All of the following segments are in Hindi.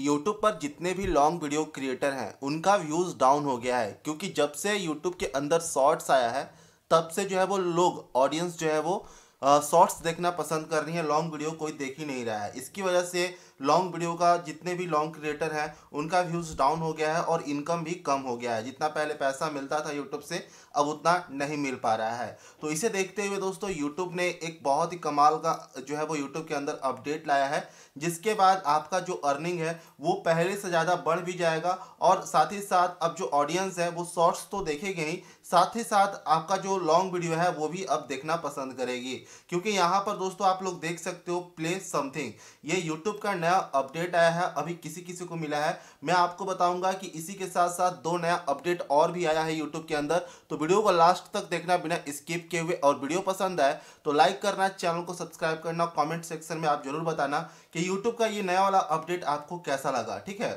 यूट्यूब पर जितने भी लॉन्ग वीडियो क्रिएटर हैं उनका व्यूज़ डाउन हो गया है क्योंकि जब से यूट्यूब के अंदर शॉर्ट्स आया है तब से जो है वो लोग ऑडियंस जो है वो शॉर्ट्स देखना पसंद कर रही है लॉन्ग वीडियो कोई देख ही नहीं रहा है इसकी वजह से लॉन्ग वीडियो का जितने भी लॉन्ग क्रिएटर हैं उनका व्यूज़ डाउन हो गया है और इनकम भी कम हो गया है जितना पहले पैसा मिलता था यूट्यूब से अब उतना नहीं मिल पा रहा है तो इसे देखते हुए दोस्तों यूट्यूब ने एक बहुत ही कमाल का जो है वो यूट्यूब के अंदर अपडेट लाया है जिसके बाद आपका जो अर्निंग है वो पहले से ज़्यादा बढ़ भी जाएगा और साथ ही साथ अब जो ऑडियंस है वो शॉर्ट्स तो देखेंगे ही साथ ही साथ आपका जो लॉन्ग वीडियो है वो भी अब देखना पसंद करेगी क्योंकि यहाँ पर दोस्तों आप लोग देख सकते हो प्ले समथिंग ये यूट्यूब का नया अपडेट आया है अभी किसी किसी को मिला है मैं आपको बताऊंगा कि इसी के साथ साथ दो नया अपडेट और भी आया है यूट्यूब के अंदर तो वीडियो को लास्ट तक देखना बिना स्किप किए हुए और वीडियो पसंद आए तो लाइक करना चैनल को सब्सक्राइब करना कॉमेंट सेक्शन में आप जरूर बताना कि यूट्यूब का ये नया वाला अपडेट आपको कैसा लगा ठीक है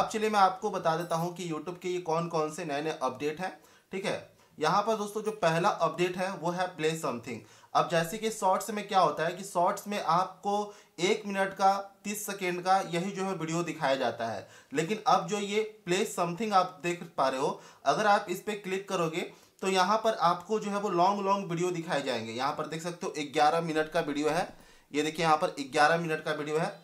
अब चलिए मैं आपको बता देता हूँ कि यूट्यूब के ये कौन कौन से नए नए अपडेट हैं ठीक है यहाँ पर दोस्तों जो पहला अपडेट है वो है प्ले समथिंग अब जैसे कि शॉर्ट्स में क्या होता है कि शॉर्ट्स में आपको एक मिनट का तीस सेकेंड का यही जो है वीडियो दिखाया जाता है लेकिन अब जो ये प्ले समथिंग आप देख पा रहे हो अगर आप इस पर क्लिक करोगे तो यहाँ पर आपको जो है वो लॉन्ग लॉन्ग वीडियो दिखाए जाएंगे यहाँ पर देख सकते हो ग्यारह मिनट का वीडियो है ये देखिए यहाँ पर ग्यारह मिनट का वीडियो है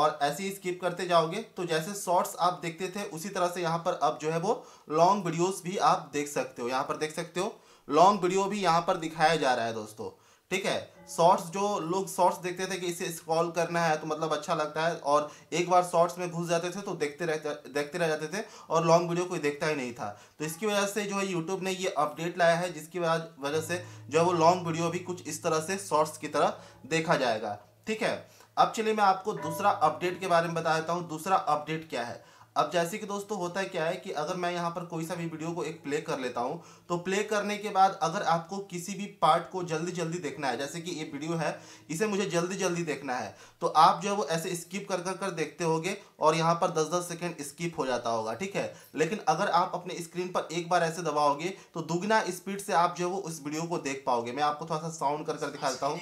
और ऐसे ही स्किप करते जाओगे तो जैसे शॉर्ट्स आप देखते थे उसी तरह से यहाँ पर अब जो है वो लॉन्ग वीडियोस भी आप देख सकते हो यहाँ पर देख सकते हो लॉन्ग वीडियो भी यहाँ पर दिखाया जा रहा है दोस्तों ठीक है शॉर्ट्स जो लोग शॉर्ट्स देखते थे कि इसे स्क्रॉल करना है तो मतलब अच्छा लगता है और एक बार शॉर्ट्स में घुस जाते थे तो देखते रहते देखते रह जाते थे और लॉन्ग वीडियो कोई देखता ही नहीं था तो इसकी वजह से जो है यूट्यूब ने ये अपडेट लाया है जिसकी वजह से जो है वो लॉन्ग वीडियो भी कुछ इस तरह से शॉर्ट्स की तरह देखा जाएगा ठीक है अब चलिए मैं आपको दूसरा अपडेट के बारे में बता देता हूँ दूसरा अपडेट क्या है अब जैसे कि दोस्तों होता है क्या है कि अगर मैं यहाँ पर कोई सा भी वीडियो को एक प्ले कर लेता हूँ तो प्ले करने के बाद अगर आपको किसी भी पार्ट को जल्दी जल्दी देखना है जैसे कि ये वीडियो है इसे मुझे जल्दी जल्दी देखना है तो आप जो है वो ऐसे स्किप कर कर कर देखते होगे और यहाँ पर दस दस सेकेंड स्किप हो जाता होगा ठीक है लेकिन अगर आप अपने स्क्रीन पर एक बार ऐसे दबाओगे तो दुगना स्पीड से आप जो है वो उस वीडियो को देख पाओगे मैं आपको थोड़ा सा साउंड कर कर दिखा देता हूँ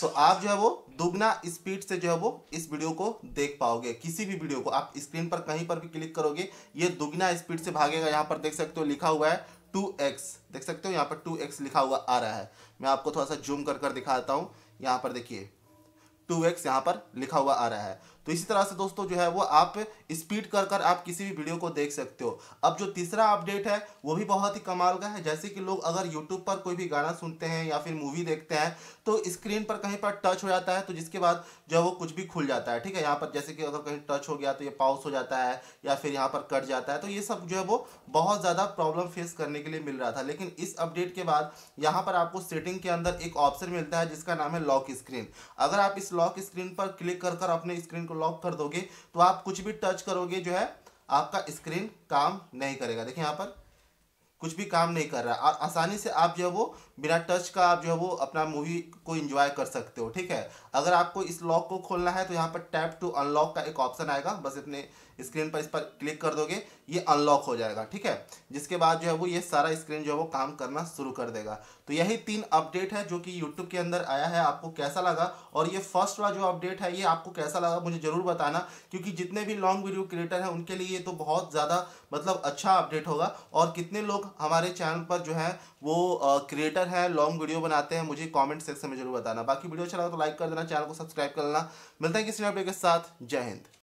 तो आप जो है वो दुगना स्पीड से जो है वो इस वीडियो को देख पाओगे किसी भी वीडियो को आप स्क्रीन पर कहीं पर भी क्लिक करोगे ये दुगना स्पीड से भागेगा यहाँ पर देख सकते हो लिखा हुआ है टू एक्स देख सकते हो यहाँ पर टू एक्स लिखा हुआ आ रहा है मैं आपको थोड़ा सा जूम कर कर दिखाता हूँ यहाँ पर देखिए टू एक्स यहाँ पर लिखा हुआ आ रहा है तो इसी तरह से दोस्तों जो है वो आप स्पीड कर कर आप किसी भी वीडियो को देख सकते हो अब जो तीसरा अपडेट है वो भी बहुत ही कमाल का है जैसे कि लोग अगर यूट्यूब पर कोई भी गाना सुनते हैं या फिर मूवी देखते हैं तो स्क्रीन पर कहीं पर टच हो जाता है तो जिसके बाद जो है वो कुछ भी खुल जाता है ठीक है यहाँ पर जैसे कि अगर कहीं टच हो गया तो ये पाउस हो जाता है या फिर यहाँ पर कट जाता है तो ये सब जो है वो बहुत ज़्यादा प्रॉब्लम फेस करने के लिए मिल रहा था लेकिन इस अपडेट के बाद यहाँ पर आपको सेटिंग के अंदर एक ऑप्शन मिलता है जिसका नाम है लॉक स्क्रीन अगर आप इस लॉक स्क्रीन पर क्लिक कर कर अपने स्क्रीन को लॉक कर दोगे तो आप कुछ भी टच करोगे जो है आपका स्क्रीन काम नहीं करेगा देखिए यहाँ पर कुछ भी काम नहीं कर रहा और आसानी से आप जो है वो बिना टच का आप जो है वो अपना मूवी को इंजॉय कर सकते हो ठीक है अगर आपको इस लॉक को खोलना है तो यहाँ पर टैप टू अनलॉक का एक ऑप्शन आएगा बस अपने स्क्रीन पर इस पर क्लिक कर दोगे ये अनलॉक हो जाएगा ठीक है जिसके बाद जो है वो ये सारा स्क्रीन जो है वो काम करना शुरू कर देगा तो यही तीन अपडेट है जो कि यूट्यूब के अंदर आया है आपको कैसा लगा और ये फर्स्ट वाला जो अपडेट है ये आपको कैसा लगा मुझे ज़रूर बताना क्योंकि जितने भी लॉन्ग वीडियो क्रिएटर हैं उनके लिए ये तो बहुत ज़्यादा मतलब अच्छा अपडेट होगा और कितने लोग हमारे चैनल पर जो है वो क्रिएटर है लॉन्ग वीडियो बनाते हैं मुझे कमेंट सेक्शन में जरूर बताना बाकी वीडियो अच्छा लगा तो लाइक कर देना चैनल को सब्सक्राइब कर लेना मिलता है किसी अपडेट के साथ जय हिंद